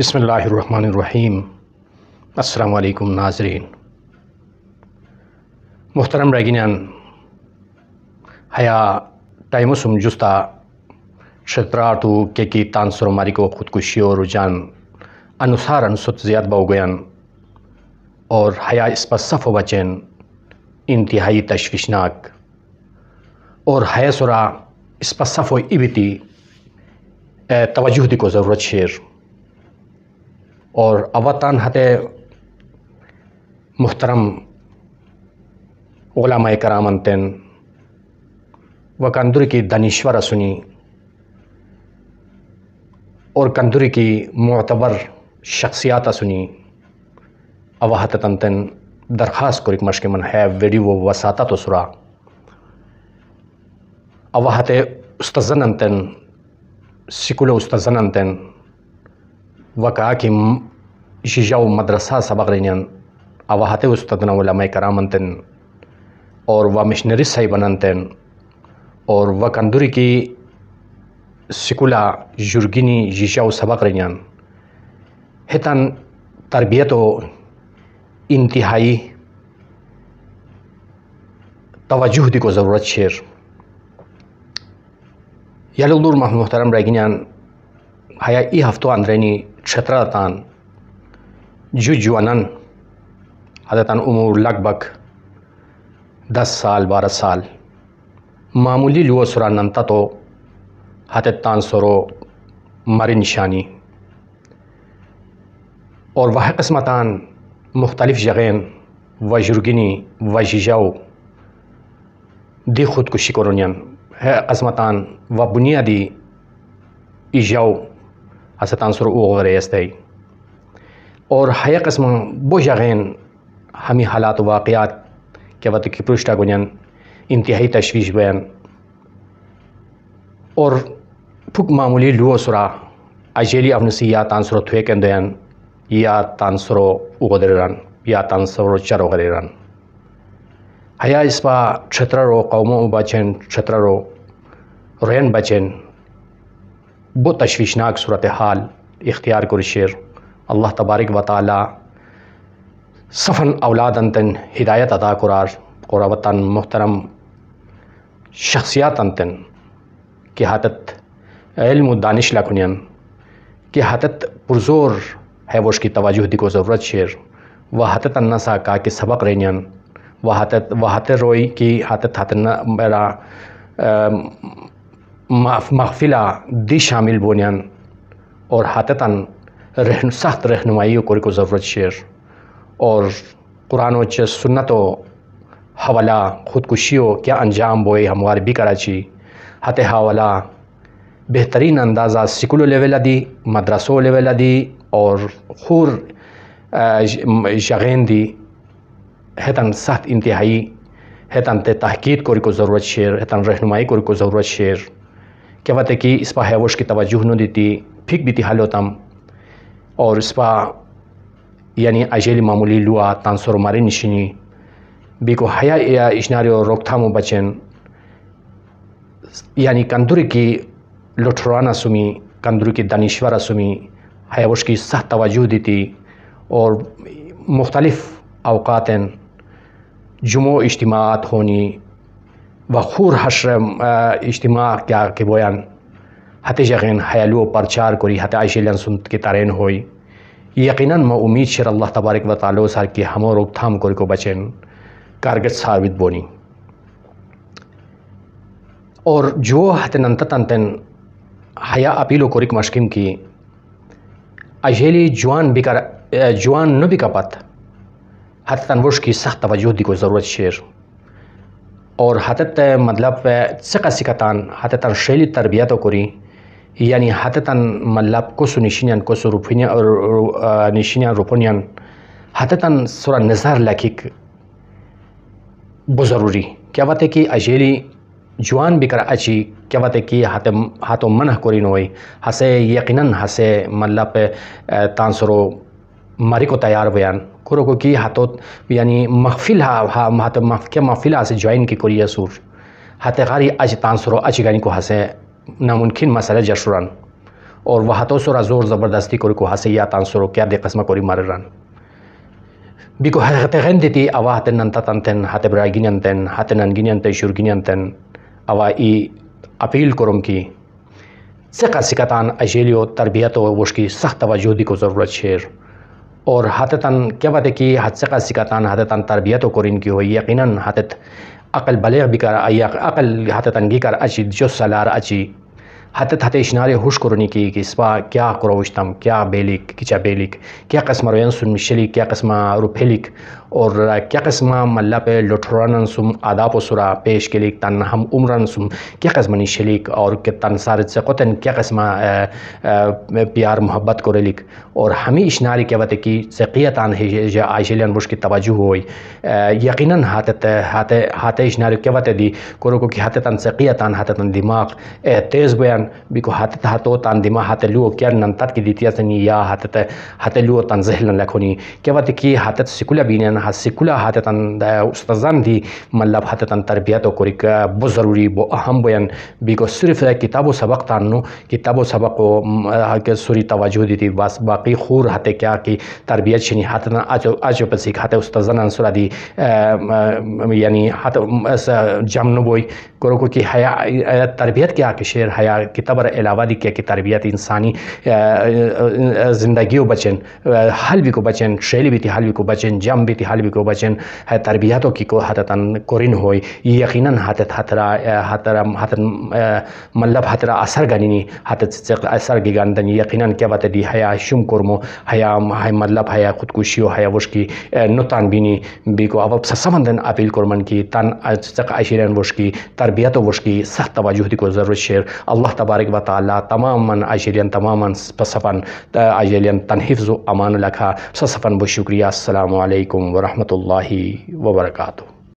بسم اللہ الرحمن الرحیم السلام علیکم ناظرین محترم ریگنان حیا جستا شتراتو کے کی تانسر ماری کو خودکشی اور جان ست زیاد باؤ گیان اور حیا پر صف و بچن انتہائی تشویشناک اور حیا سرا پر صف و ابتی توجہ دی کو ضرورت شیر اور ہتے محترم علماء کرام ان تین و کی دنیشور سنی اور کندوری کی معتبر شخصیات سنی اواحت انطن درخواست کو ایک مشق من ہے ویڈیو وساتا تو سرا اواحت استزن انتن سکل استزن انتن وقع کی یجاؤ مدرسہ سبق رہی استدنا علماء استادنہ والن اور وہ مشنری صاحب بننتن اور و کندوری کی سکولا جرگنی یشاؤ سبق رہی ہیتان تربیت و انتہائی توجہ دی کو ضرورت یلو دور محمد محترم ہیا ای ہفتو اندرینی شترطان جن حضاً عمر لگ بھگ دس سال بارہ سال معمولی لو سرا نن تتو حتان سرو مری نشانی اور وہ قسمتان مختلف جگین وجرگنی جرگنی دی خودکشی کرونین ہے عظمتان و بنیادی ایجاؤ آسطان انصر او گرے اور حیا قسم بو جغین ہمیں حالات واقعات کے وقت کی پرشتہ گنجن انتہائی تشویش بین اور پھک معمولی لو سرا اجیلی افنسی سی یا تانسر و تھوئے کے دین یا تانسر و اغدر رن یا تانسر و چر وغیرے رہن حیا اسپا چھترا رو قوموں بچن چھتر رو رین بچن بہت تشویشناک صورتحال اختیار کرشیر اللہ تبارک و تعالی سفن اولاد انتن ہدایت ادا قرار وطن محترم شخصیات انتن کہ حتت علم و دانش لکھونی کہ حتت پرزور ہے وہ اس کی توجہ دی کو ضرورت شیر و حتت سا کا سبق رینین و حتت و حتت روئی کی حتت میرا محفلہ دی شامل بونین اور حتتاً رہن سخت رہنمائیوں کو ایک کو ضرورت شیر اور قرآن و سنت و حوالہ خودکشیوں کیا انجام بوئے ہموار بھی کراچی حوالہ بہترین اندازہ سکولو لیول دی مدرسو لیول دی اور خور شغین دی حتن سخت انتہائی حتن تحقید کوے کو ضرورت شیر حتن رہنمائی کورے کو ضرورت شیر کہ بات ہے کہ اسپا ہیوش کی توجہ نو دیتی پھک دیتی حل تم اور اسپا یعنی اجیلی معمولی لوا تانسور ماری نشینی بیکو حیا اشناری اور روک تھامو بچن یعنی کندوری کی لٹھرانا سمی کندوری کی دانشورا سمی حیوش کی سہ توجہ دیتی اور مختلف اوقات جمع اجتماعات ہونی و خور حشر اجتماع کیا کہ بویان حتی یقین حیال کری پرچار کوری لین سنت کی ترین ہوئی یقیناً ما امید شیر اللہ تبارک و تعالی سار کی ہمو روک تھام کو بچین کارگت ثابت بونی اور جو ننت تنتن حیا اپیلو کوریک مشکم کی اجیلی جوان بکر جوان نو بکا پت حت تنوش کی سخت توجہ دی کو ضرورت شیر اور ہت مطلب سکا سک تا شیلی تربیت کری یعنی ہت مطلب کسو نشین کسو روپ نشین روپن ہت سورا نظر لکھک بزروری کیا ہے کہ اجیلی جوان بکر اچھی کیا کیا ہے کہ ہاتھوں منح ہسے یقیناً حسے مطلب تا سور مری کو تیار بیان قور کو کی ہاتھو یعنی محفل ہا ہا کیا محفل ہا سے جوائن کی کوری سور ہاتھ غاری اج تانسرو سرو اج گانی کو ہنسے نامکن مسئلہ جشوران اور وہ ہاتھوں سورا زور زبردستی کوری کو حسے یا تانسرو کیا دے قسمہ کوری مارے ران بیکو کو غین دیتی اوا ہاتھ ننتا تنتن ہاتھ برائے گنی عمت ہاتھ نن گنی شور شرگنی اوا ای اپیل کروں کی سکا سکتان اجیلیو اجیلیوں تربیت وشکی سخت توجہ دی کو ضرورت شیر اور حتحتاً کیا بات ہے کہ حد سکا سکاتان تن تربیت و قرین کی ہوئی یقیناً حطحت عقل بھی بکر عقل ہتح تنگی کر اچی جو سلار اچی ہتط ہت اشنارے حش کرونی کی کہ اسپا کیا کروشتم کیا بیلک کچا بیلک کیا قسم روین سن شلیک کیا قسمہ رو اور کیا قسمہ ملا پہ لٹرن سم آداب و سرا پیش کے لک تن ہم عمراً سم کیا قسمہ شلیک اور تن سار قطن کیا قسمہ پیار محبت کو ریلک اور ہمیں اشنارے وقت کی سکیتان بش کی توجہ ہوئی یقیناً ہاتھ ہاتھ ہاتھ اشناری کے وط دی کرو کو کہ ہاتھ تن ہاتھ تن دماغ تیز بیان بی گو ہتت ہاتھ و تن دما ہاتت لو تنظل کے حتت سکلا بھی نا سکلا حت اس دی مطلب حتن تربیت ورک بروی بو اہم بوین بی صرف کتاب و سبق تان نو کتب و سبق کو سوری توجہ دی بس باقی خور حت کیا کی تربیت شنی استادی یعنی جمن بوئی تربیت کیا کہ شعر حیا کہ تبر علاوہ دیکھ تربیت انسانی زندگی بچن حلوی کو بچن شیلی بی تھی حلوی کو بچن جم بی تھی حلبی کو بچن تربیتوں کی کو ہوئی یقیناً حتت حترا حتن مطلب حترا اثر گنینی حتت اثر یقیناً کیا بات دی حیا شم کرمو حیا مطلب حیا خودکشی کشیو حیا وش کی نتان بینی بی کو اب سا سمندن اپیل قورماً وش کی تربیت وش کی سخت توجہ دی کو ضرورت شیر اللہ تبارک و تعالیٰ تمام اجیلی تمام صفاً اجیلین حفظ و امان لکھا صفن بہ شکریہ السلام علیکم ورحمۃ اللہ وبرکاتہ